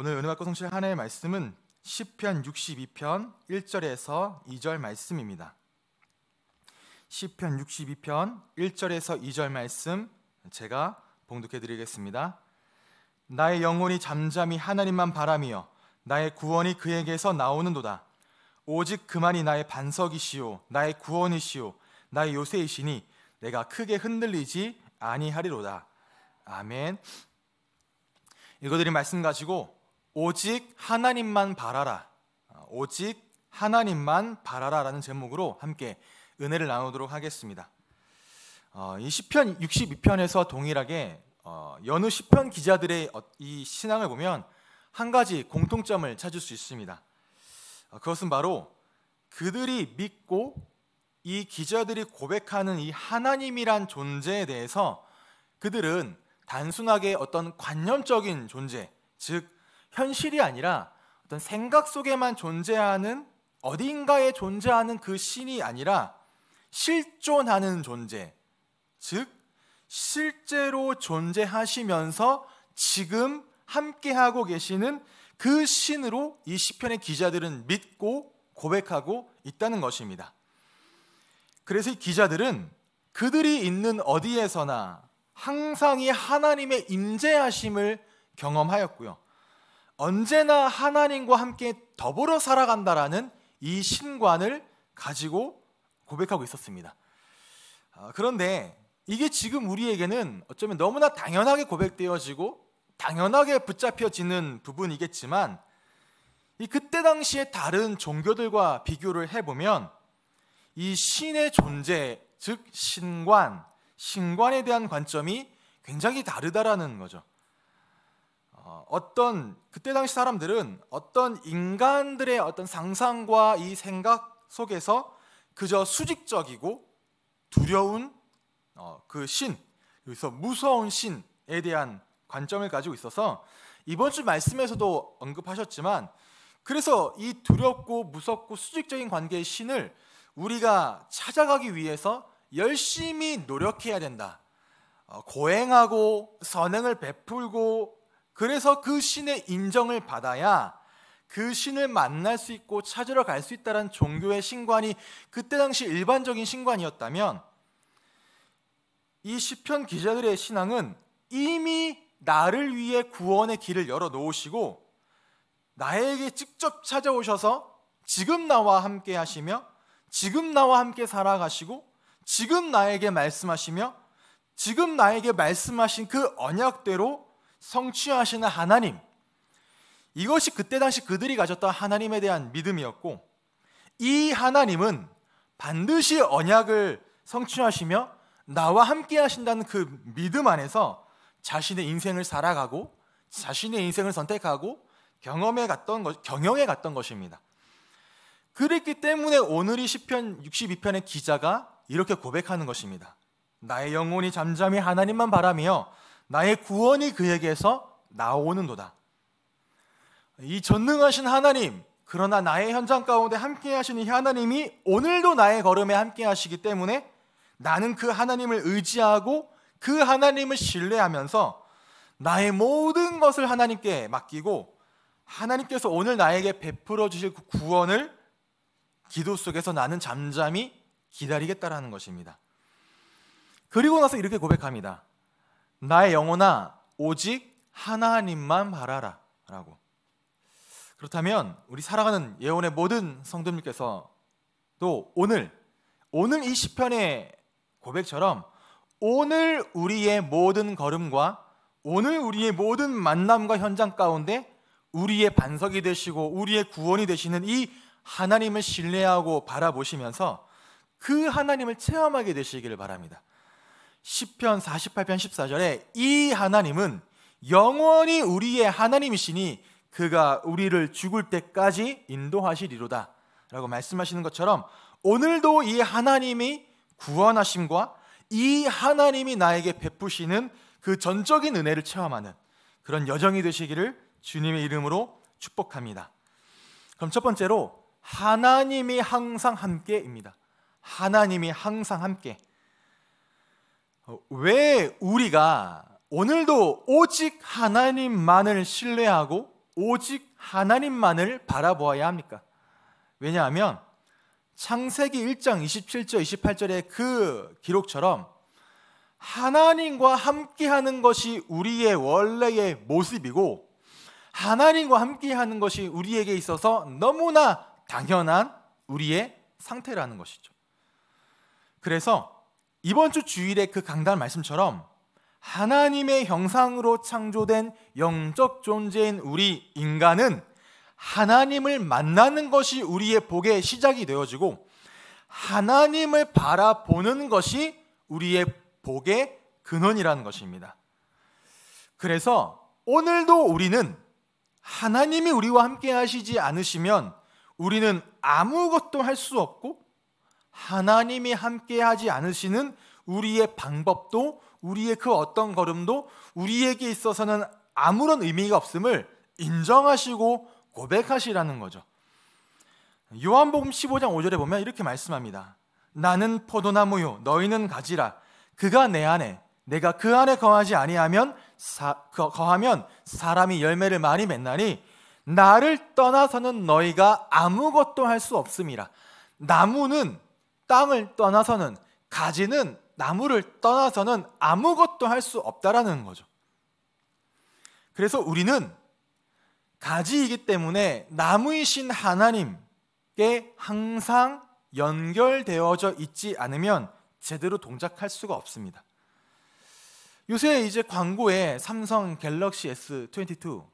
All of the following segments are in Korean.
오늘 은혜 받고 성실 한나의 말씀은 시편 62편 1절에서 2절 말씀입니다. 시편 62편 1절에서 2절 말씀 제가 봉독해 드리겠습니다. 나의 영혼이 잠잠히 하나님만 바라며 나의 구원이 그에게서 나오는도다. 오직 그만이 나의 반석이시요 나의 구원이시요 나의 요새이시니 내가 크게 흔들리지 아니하리로다. 아멘. 읽어드린 말씀 가지고 오직 하나님만 바라라. 오직 하나님만 바라라라는 제목으로 함께 은혜를 나누도록 하겠습니다. 어, 이 시편 62편에서 동일하게 어, 여느 시편 기자들의 어, 이 신앙을 보면 한 가지 공통점을 찾을 수 있습니다. 어, 그것은 바로 그들이 믿고 이 기자들이 고백하는 이 하나님이란 존재에 대해서 그들은 단순하게 어떤 관념적인 존재, 즉 현실이 아니라 어떤 생각 속에만 존재하는 어딘가에 존재하는 그 신이 아니라 실존하는 존재, 즉 실제로 존재하시면서 지금 함께하고 계시는 그 신으로 이 시편의 기자들은 믿고 고백하고 있다는 것입니다. 그래서 이 기자들은 그들이 있는 어디에서나 항상 이 하나님의 임재하심을 경험하였고요. 언제나 하나님과 함께 더불어 살아간다라는 이 신관을 가지고 고백하고 있었습니다. 아, 그런데 이게 지금 우리에게는 어쩌면 너무나 당연하게 고백되어지고 당연하게 붙잡혀지는 부분이겠지만 이 그때 당시의 다른 종교들과 비교를 해보면 이 신의 존재 즉 신관 신관에 대한 관점이 굉장히 다르다라는 거죠. 어, 어떤 그때 당시 사람들은 어떤 인간들의 어떤 상상과 이 생각 속에서 그저 수직적이고 두려운 어, 그 신, 여기서 무서운 신에 대한 관점을 가지고 있어서 이번 주 말씀에서도 언급하셨지만 그래서 이 두렵고 무섭고 수직적인 관계의 신을 우리가 찾아가기 위해서 열심히 노력해야 된다. 어, 고행하고 선행을 베풀고 그래서 그 신의 인정을 받아야 그 신을 만날 수 있고 찾으러 갈 수 있다는 종교의 신관이 그때 당시 일반적인 신관이었다면 이 시편 기자들의 신앙은 이미 나를 위해 구원의 길을 열어 놓으시고 나에게 직접 찾아오셔서 지금 나와 함께 하시며 지금 나와 함께 살아가시고 지금 나에게 말씀하시며 지금 나에게 말씀하신 그 언약대로 성취하시는 하나님. 이것이 그때 당시 그들이 가졌던 하나님에 대한 믿음이었고 이 하나님은 반드시 언약을 성취하시며 나와 함께 하신다는 그 믿음 안에서 자신의 인생을 살아가고 자신의 인생을 선택하고 경험해 갔던 것, 경영해 갔던 것입니다. 그랬기 때문에 오늘 이 시편 62편의 기자가 이렇게 고백하는 것입니다. 나의 영혼이 잠잠히 하나님만 바라며 나의 구원이 그에게서 나오는도다. 이 전능하신 하나님, 그러나 나의 현장 가운데 함께 하시는 하나님이 오늘도 나의 걸음에 함께 하시기 때문에 나는 그 하나님을 의지하고 그 하나님을 신뢰하면서 나의 모든 것을 하나님께 맡기고 하나님께서 오늘 나에게 베풀어 주실 그 구원을 기도 속에서 나는 잠잠히 기다리겠다라는 것입니다. 그리고 나서 이렇게 고백합니다. 나의 영혼아 오직 하나님만 바라라 라고 그렇다면 우리 살아가는 예언의 모든 성도님께서 또 오늘 오늘 이 시편의 고백처럼 오늘 우리의 모든 걸음과 오늘 우리의 모든 만남과 현장 가운데 우리의 반석이 되시고 우리의 구원이 되시는 이 하나님을 신뢰하고 바라보시면서 그 하나님을 체험하게 되시기를 바랍니다. 10편 48편 14절에 이 하나님은 영원히 우리의 하나님이시니 그가 우리를 죽을 때까지 인도하시리로다 라고 말씀하시는 것처럼 오늘도 이 하나님이 구원하심과 이 하나님이 나에게 베푸시는 그 전적인 은혜를 체험하는 그런 여정이 되시기를 주님의 이름으로 축복합니다. 그럼 첫 번째로 하나님이 항상 함께입니다. 하나님이 항상 함께. 어, 왜 우리가 오늘도 오직 하나님만을 신뢰하고 오직 하나님만을 바라보아야 합니까? 왜냐하면 창세기 1장 27절 28절의 그 기록처럼 하나님과 함께하는 것이 우리의 원래의 모습이고 하나님과 함께하는 것이 우리에게 있어서 너무나 당연한 우리의 상태라는 것이죠. 그래서 이번 주주일에그 강단 말씀처럼 하나님의 형상으로 창조된 영적 존재인 우리 인간은 하나님을 만나는 것이 우리의 복의 시작이 되어지고 하나님을 바라보는 것이 우리의 복의 근원이라는 것입니다. 그래서 오늘도 우리는 하나님이 우리와 함께 하시지 않으시면 우리는 아무것도 할 수 없고 하나님이 함께하지 않으시는 우리의 방법도 우리의 그 어떤 걸음도 우리에게 있어서는 아무런 의미가 없음을 인정하시고 고백하시라는 거죠. 요한복음 15장 5절에 보면 이렇게 말씀합니다. 나는 포도나무요 너희는 가지라 그가 내 안에 내가 그 안에 거하지 아니하면 사, 거하면 사람이 열매를 많이 맺나니 나를 떠나서는 너희가 아무것도 할 수 없음이라. 나무는 땅을 떠나서는 가지는 나무를 떠나서는 아무것도 할 수 없다라는 거죠. 그래서 우리는 가지이기 때문에 나무이신 하나님께 항상 연결되어져 있지 않으면 제대로 동작할 수가 없습니다. 요새 이제 광고에 삼성 갤럭시 S22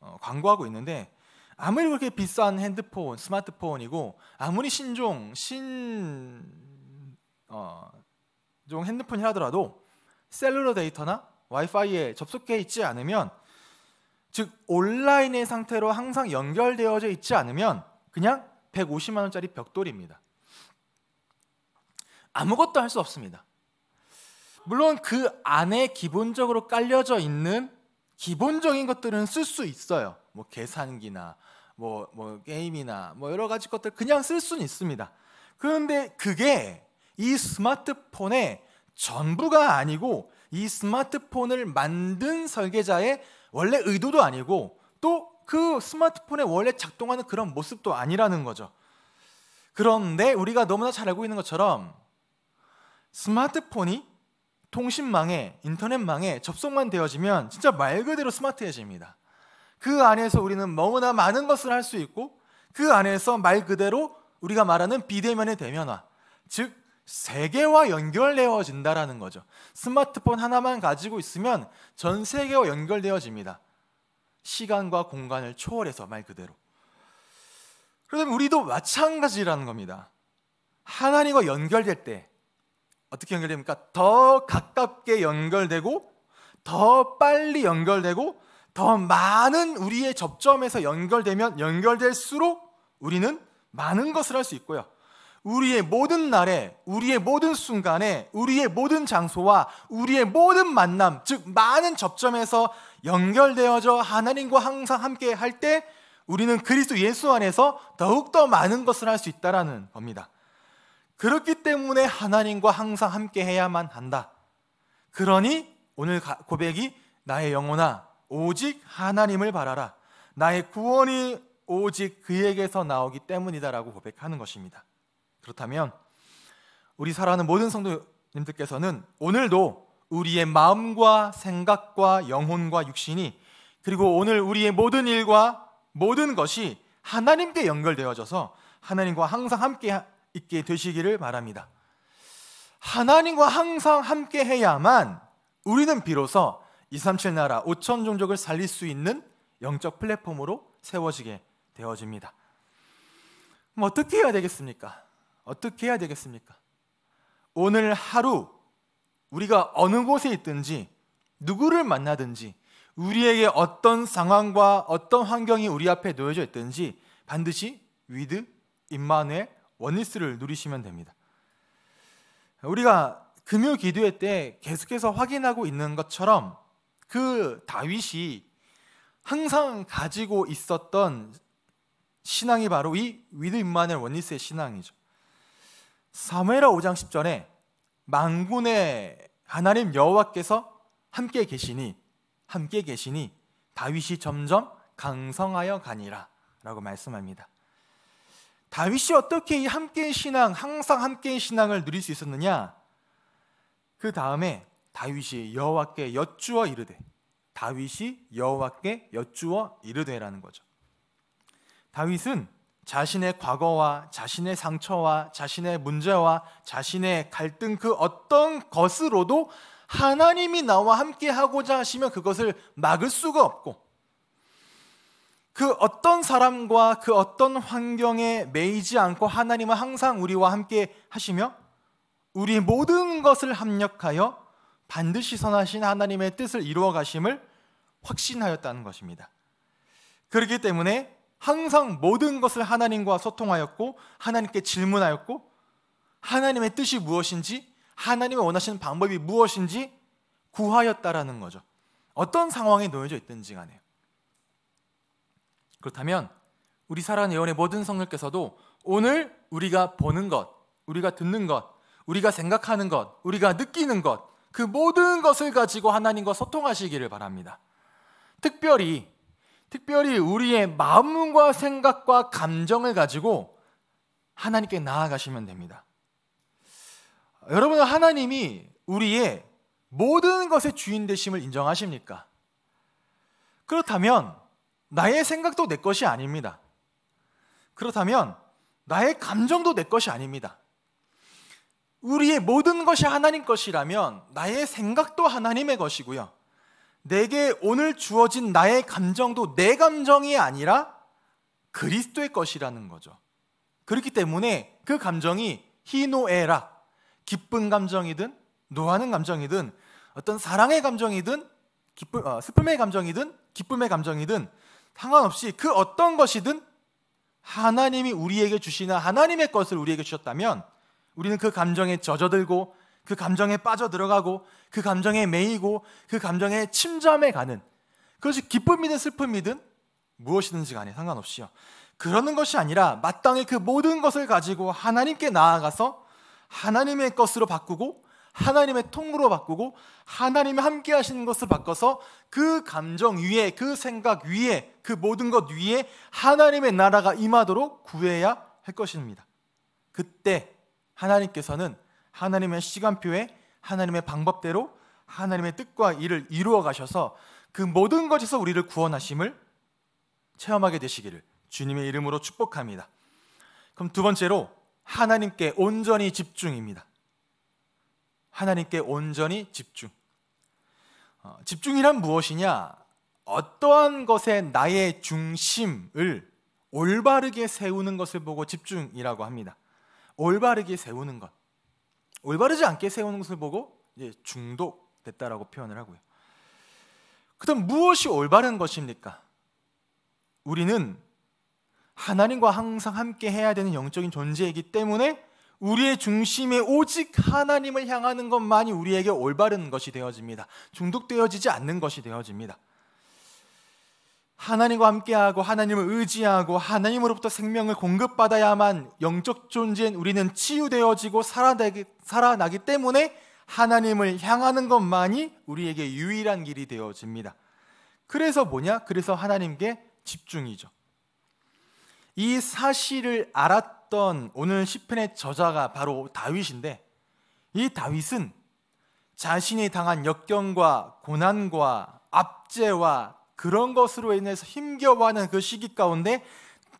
어, 광고하고 있는데 아무리 그렇게 비싼 핸드폰, 스마트폰이고 아무리 신종 신 어, 핸드폰이 하더라도 셀룰러 데이터나 와이파이에 접속해 있지 않으면 즉 온라인의 상태로 항상 연결되어져 있지 않으면 그냥 150만 원짜리 벽돌입니다. 아무것도 할 수 없습니다. 물론 그 안에 기본적으로 깔려져 있는 기본적인 것들은 쓸 수 있어요. 뭐 계산기나 뭐, 뭐 게임이나 뭐 여러 가지 것들 그냥 쓸 수는 있습니다. 그런데 그게 이 스마트폰의 전부가 아니고 이 스마트폰을 만든 설계자의 원래 의도도 아니고 또 그스마트폰의 원래 작동하는 그런 모습도 아니라는 거죠. 그런데 우리가 너무나 잘 알고 있는 것처럼 스마트폰이 통신망에 인터넷망에 접속만 되어지면 진짜 말 그대로 스마트해집니다. 그 안에서 우리는 너무나 많은 것을 할 수 있고 그 안에서 말 그대로 우리가 말하는 비대면의 대면화, 즉 세계와 연결되어진다라는 거죠. 스마트폰 하나만 가지고 있으면 전 세계와 연결되어집니다. 시간과 공간을 초월해서 말 그대로. 그러면 우리도 마찬가지라는 겁니다. 하나님과 연결될 때 어떻게 연결됩니까? 더 가깝게 연결되고 더 빨리 연결되고 더 많은 우리의 접점에서 연결되면 연결될수록 우리는 많은 것을 할 수 있고요. 우리의 모든 날에, 우리의 모든 순간에, 우리의 모든 장소와 우리의 모든 만남, 즉 많은 접점에서 연결되어져 하나님과 항상 함께 할 때 우리는 그리스도 예수 안에서 더욱더 많은 것을 할 수 있다라는 겁니다. 그렇기 때문에 하나님과 항상 함께 해야만 한다. 그러니 오늘 고백이 나의 영혼아 오직 하나님을 바라라. 나의 구원이 오직 그에게서 나오기 때문이다라고 고백하는 것입니다. 그렇다면 우리 사랑하는 모든 성도님들께서는 오늘도 우리의 마음과 생각과 영혼과 육신이 그리고 오늘 우리의 모든 일과 모든 것이 하나님께 연결되어져서 하나님과 항상 함께 있게 되시기를 바랍니다. 하나님과 항상 함께 해야만 우리는 비로소 237 나라 5천 종족을 살릴 수 있는 영적 플랫폼으로 세워지게 되어집니다. 뭐 어떻게 해야 되겠습니까? 어떻게 해야 되겠습니까? 오늘 하루 우리가 어느 곳에 있든지 누구를 만나든지 우리에게 어떤 상황과 어떤 환경이 우리 앞에 놓여져 있든지 반드시 위드 임마누의 원리스를 누리시면 됩니다. 우리가 금요 기도회 때 계속해서 확인하고 있는 것처럼 그 다윗이 항상 가지고 있었던 신앙이 바로 이위드임마의원니스의 신앙이죠. 사무엘하 5장 10절에 망군의 하나님 여호와께서 함께 계시니 함께 계시니 다윗이 점점 강성하여 가니라라고 말씀합니다. 다윗이 어떻게 이함께 신앙, 항상 함께 신앙을 누릴 수 있었느냐? 그 다음에 다윗이 여호와께 여쭈어 이르되 다윗이 여호와께 여쭈어 이르되라는 거죠. 다윗은 자신의 과거와 자신의 상처와 자신의 문제와 자신의 갈등 그 어떤 것으로도 하나님이 나와 함께 하고자 하시면 그것을 막을 수가 없고 그 어떤 사람과 그 어떤 환경에 매이지 않고 하나님은 항상 우리와 함께 하시며 우리 모든 것을 합력하여 반드시 선하신 하나님의 뜻을 이루어 가심을 확신하였다는 것입니다. 그렇기 때문에 항상 모든 것을 하나님과 소통하였고 하나님께 질문하였고 하나님의 뜻이 무엇인지 하나님이 원하시는 방법이 무엇인지 구하였다라는 거죠. 어떤 상황에 놓여져 있든지 간에. 그렇다면 우리 사랑하는 예언의 모든 성령께서도 오늘 우리가 보는 것, 우리가 듣는 것, 우리가 생각하는 것, 우리가 느끼는 것, 그 모든 것을 가지고 하나님과 소통하시기를 바랍니다. 특별히 특별히 우리의 마음과 생각과 감정을 가지고 하나님께 나아가시면 됩니다. 여러분 하나님이 우리의 모든 것의 주인 되심을 인정하십니까? 그렇다면 나의 생각도 내 것이 아닙니다. 그렇다면 나의 감정도 내 것이 아닙니다. 우리의 모든 것이 하나님 것이라면 나의 생각도 하나님의 것이고요. 내게 오늘 주어진 나의 감정도 내 감정이 아니라 그리스도의 것이라는 거죠. 그렇기 때문에 그 감정이 희노애락, 기쁜 감정이든 노하는 감정이든 어떤 사랑의 감정이든 기쁨, 어, 슬픔의 감정이든 기쁨의 감정이든 상관없이 그 어떤 것이든 하나님이 우리에게 주시는 하나님의 것을 우리에게 주셨다면 우리는 그 감정에 젖어들고 그 감정에 빠져들어가고 그 감정에 매이고 그 감정에 침잠해 가는 그것이 기쁨이든 슬픔이든 무엇이든지 간에 상관없이요. 그러는 것이 아니라 마땅히 그 모든 것을 가지고 하나님께 나아가서 하나님의 것으로 바꾸고 하나님의 통으로 바꾸고 하나님이 함께 하시는 것을 바꿔서 그 감정 위에 그 생각 위에 그 모든 것 위에 하나님의 나라가 임하도록 구해야 할 것입니다. 그때 하나님께서는 하나님의 시간표에 하나님의 방법대로 하나님의 뜻과 일을 이루어 가셔서 그 모든 것에서 우리를 구원하심을 체험하게 되시기를 주님의 이름으로 축복합니다. 그럼 두 번째로 하나님께 온전히 집중입니다. 하나님께 온전히 집중. 어, 집중이란 무엇이냐? 어떠한 것에 나의 중심을 올바르게 세우는 것을 보고 집중이라고 합니다. 올바르게 세우는 것, 올바르지 않게 세우는 것을 보고 이제 중독됐다라고 표현을 하고요. 그럼 무엇이 올바른 것입니까? 우리는 하나님과 항상 함께 해야 되는 영적인 존재이기 때문에 우리의 중심에 오직 하나님을 향하는 것만이 우리에게 올바른 것이 되어집니다. 중독되어지지 않는 것이 되어집니다. 하나님과 함께하고 하나님을 의지하고 하나님으로부터 생명을 공급받아야만 영적 존재인 우리는 치유되어지고 살아나기, 살아나기 때문에 하나님을 향하는 것만이 우리에게 유일한 길이 되어집니다. 그래서 뭐냐? 그래서 하나님께 집중이죠. 이 사실을 알았던 오늘 시편의 저자가 바로 다윗인데 이 다윗은 자신이 당한 역경과 고난과 압제와 그런 것으로 인해서 힘겨워하는 그 시기 가운데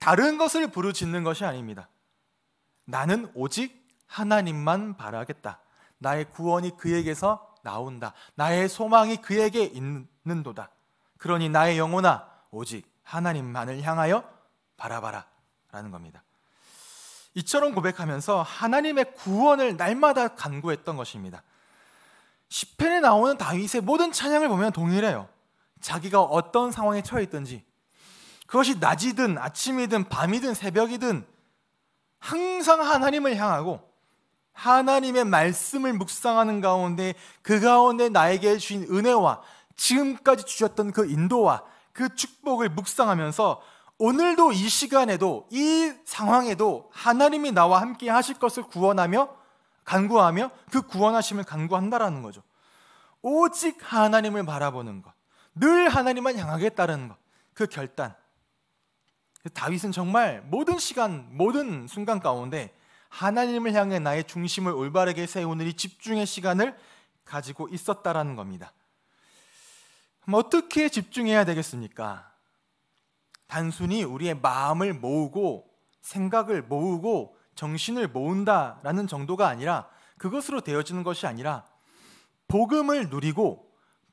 다른 것을 부르짖는 것이 아닙니다. 나는 오직 하나님만 바라겠다. 나의 구원이 그에게서 나온다. 나의 소망이 그에게 있는도다. 그러니 나의 영혼아 오직 하나님만을 향하여 바라봐라 라는 겁니다. 이처럼 고백하면서 하나님의 구원을 날마다 간구했던 것입니다. 시편에 나오는 다윗의 모든 찬양을 보면 동일해요. 자기가 어떤 상황에 처해 있든지 그것이 낮이든 아침이든 밤이든 새벽이든 항상 하나님을 향하고 하나님의 말씀을 묵상하는 가운데 그 가운데 나에게 주신 은혜와 지금까지 주셨던 그 인도와 그 축복을 묵상하면서 오늘도 이 시간에도 이 상황에도 하나님이 나와 함께 하실 것을 구원하며 간구하며 그 구원하심을 간구한다라는 거죠. 오직 하나님을 바라보는 것. 늘 하나님만 향하겠다는 것, 그 결단. 다윗은 정말 모든 시간, 모든 순간 가운데 하나님을 향해 나의 중심을 올바르게 세우는 이 집중의 시간을 가지고 있었다라는 겁니다. 어떻게 집중해야 되겠습니까? 단순히 우리의 마음을 모으고 생각을 모으고 정신을 모은다라는 정도가 아니라 그것으로 되어지는 것이 아니라 복음을 누리고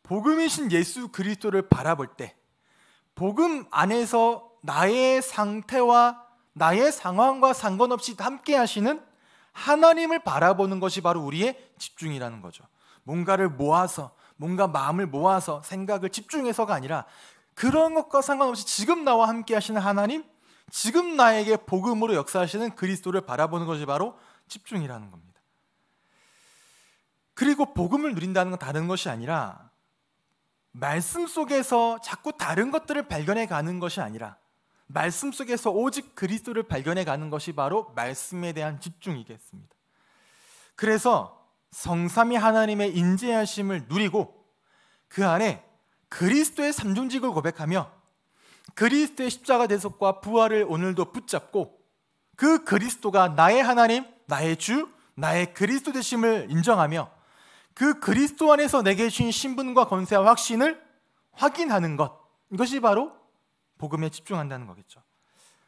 복음이신 예수 그리스도를 바라볼 때 복음 안에서 나의 상태와 나의 상황과 상관없이 함께 하시는 하나님을 바라보는 것이 바로 우리의 집중이라는 거죠. 뭔가를 모아서 뭔가 마음을 모아서 생각을 집중해서가 아니라 그런 것과 상관없이 지금 나와 함께 하시는 하나님, 지금 나에게 복음으로 역사하시는 그리스도를 바라보는 것이 바로 집중이라는 겁니다. 그리고 복음을 누린다는 건 다른 것이 아니라 말씀 속에서 자꾸 다른 것들을 발견해 가는 것이 아니라 말씀 속에서 오직 그리스도를 발견해 가는 것이 바로 말씀에 대한 집중이겠습니다. 그래서 성삼위 하나님의 인재하심을 누리고 그 안에 그리스도의 삼중직을 고백하며 그리스도의 십자가 대속과 부활을 오늘도 붙잡고 그 그리스도가 나의 하나님, 나의 주, 나의 그리스도 되심을 인정하며 그 그리스도 안에서 내게 주신 신분과 권세와 확신을 확인하는 것. 이것이 바로 복음에 집중한다는 거겠죠.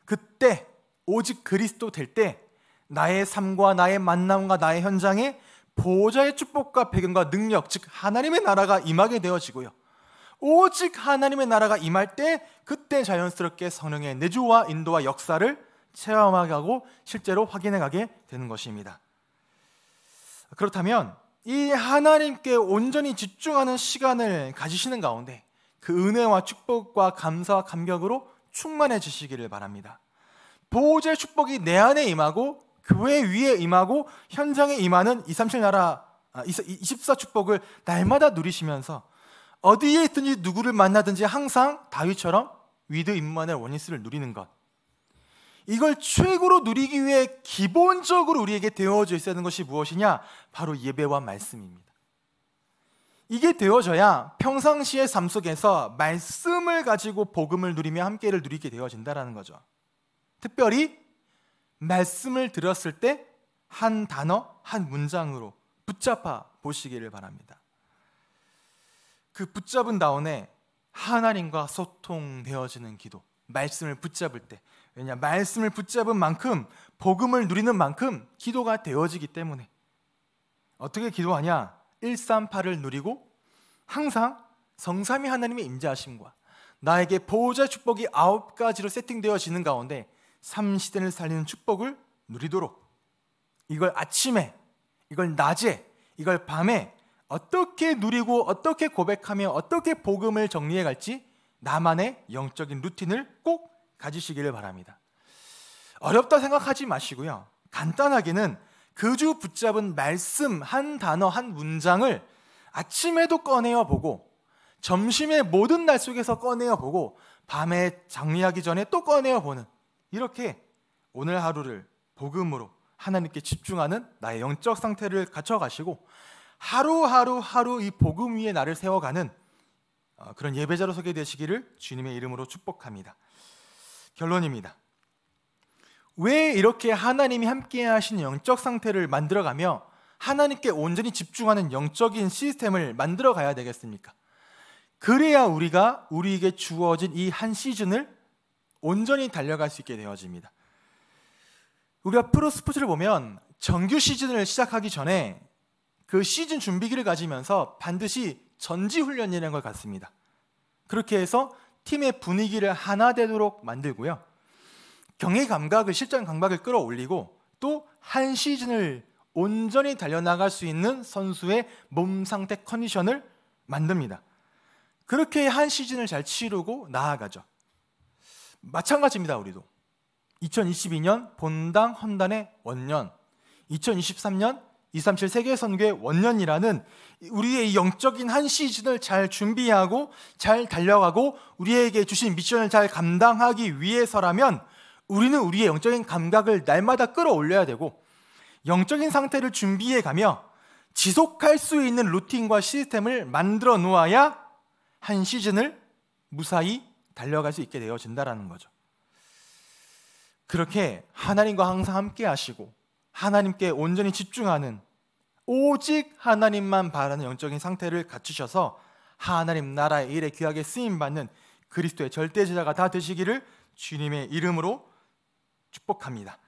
그때 오직 그리스도 될 때 나의 삶과 나의 만남과 나의 현장에 보호자의 축복과 배경과 능력, 즉 하나님의 나라가 임하게 되어지고요. 오직 하나님의 나라가 임할 때 그때 자연스럽게 성령의 내주와 인도와 역사를 체험하게 하고 실제로 확인해 가게 되는 것입니다. 그렇다면 이 하나님께 온전히 집중하는 시간을 가지시는 가운데 그 은혜와 축복과 감사와 감격으로 충만해지시기를 바랍니다. 보호제 축복이 내 안에 임하고 교회 그 위에 임하고 현장에 임하는 237 나라 24 아, 축복을 날마다 누리시면서 어디에 있든지 누구를 만나든지 항상 다윗처럼 위드 인만의 원인스를 누리는 것 이걸 최고로 누리기 위해 기본적으로 우리에게 되어져 있어야 하는 것이 무엇이냐? 바로 예배와 말씀입니다. 이게 되어져야 평상시의 삶 속에서 말씀을 가지고 복음을 누리며 함께를 누리게 되어진다라는 거죠. 특별히 말씀을 들었을 때 한 단어, 한 문장으로 붙잡아 보시기를 바랍니다. 그 붙잡은 다음에 하나님과 소통되어지는 기도, 말씀을 붙잡을 때 왜냐 말씀을 붙잡은 만큼 복음을 누리는 만큼 기도가 되어지기 때문에 어떻게 기도하냐? 138을 누리고 항상 성삼위 하나님의 임재하심과 나에게 보호자 축복이 아홉 가지로 세팅되어지는 가운데 삼시대를 살리는 축복을 누리도록 이걸 아침에 이걸 낮에 이걸 밤에 어떻게 누리고 어떻게 고백하며 어떻게 복음을 정리해 갈지 나만의 영적인 루틴을 꼭 가지시기를 바랍니다. 어렵다 생각하지 마시고요. 간단하게는 그주 붙잡은 말씀 한 단어 한 문장을 아침에도 꺼내어 보고 점심에 모든 날 속에서 꺼내어 보고 밤에 정리하기 전에 또 꺼내어 보는 이렇게 오늘 하루를 복음으로 하나님께 집중하는 나의 영적 상태를 갖춰 가시고 하루하루 하루 이 복음 위에 나를 세워가는 어, 그런 예배자로 서게 되시기를 주님의 이름으로 축복합니다. 결론입니다. 왜 이렇게 하나님이 함께 하신 영적 상태를 만들어가며 하나님께 온전히 집중하는 영적인 시스템을 만들어 가야 되겠습니까? 그래야 우리가 우리에게 주어진 이 한 시즌을 온전히 달려갈 수 있게 되어집니다. 우리가 프로 스포츠를 보면 정규 시즌을 시작하기 전에 그 시즌 준비기를 가지면서 반드시 전지 훈련이라는 걸 갖습니다. 그렇게 해서 팀의 분위기를 하나 되도록 만들고요. 경의 감각을 실전 감각을 끌어올리고 또 한 시즌을 온전히 달려나갈 수 있는 선수의 몸 상태 컨디션을 만듭니다. 그렇게 한 시즌을 잘 치르고 나아가죠. 마찬가지입니다, 우리도. 2022년 본당 헌단의 원년, 2023년 237 세계선교의 원년이라는 우리의 영적인 한 시즌을 잘 준비하고 잘 달려가고 우리에게 주신 미션을 잘 감당하기 위해서라면 우리는 우리의 영적인 감각을 날마다 끌어올려야 되고 영적인 상태를 준비해 가며 지속할 수 있는 루틴과 시스템을 만들어 놓아야 한 시즌을 무사히 달려갈 수 있게 되어진다라는 거죠. 그렇게 하나님과 항상 함께 하시고 하나님께 온전히 집중하는 오직 하나님만 바라는 영적인 상태를 갖추셔서 하나님 나라의 일에 귀하게 쓰임 받는 그리스도의 절대 제자가 다 되시기를 주님의 이름으로 축복합니다.